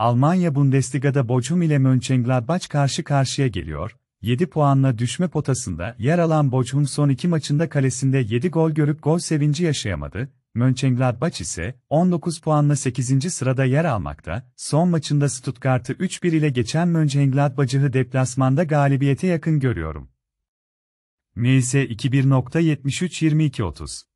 Almanya Bundesliga'da Bochum ile Mönchengladbach karşı karşıya geliyor. 7 puanla düşme potasında yer alan Bochum son iki maçında kalesinde 7 gol görüp gol sevinci yaşayamadı. Mönchengladbach ise 19 puanla 8. sırada yer almakta. Son maçında Stuttgart'ı 3-1 ile geçen Mönchengladbach'ı deplasmanda galibiyete yakın görüyorum. MS 21.73-22.30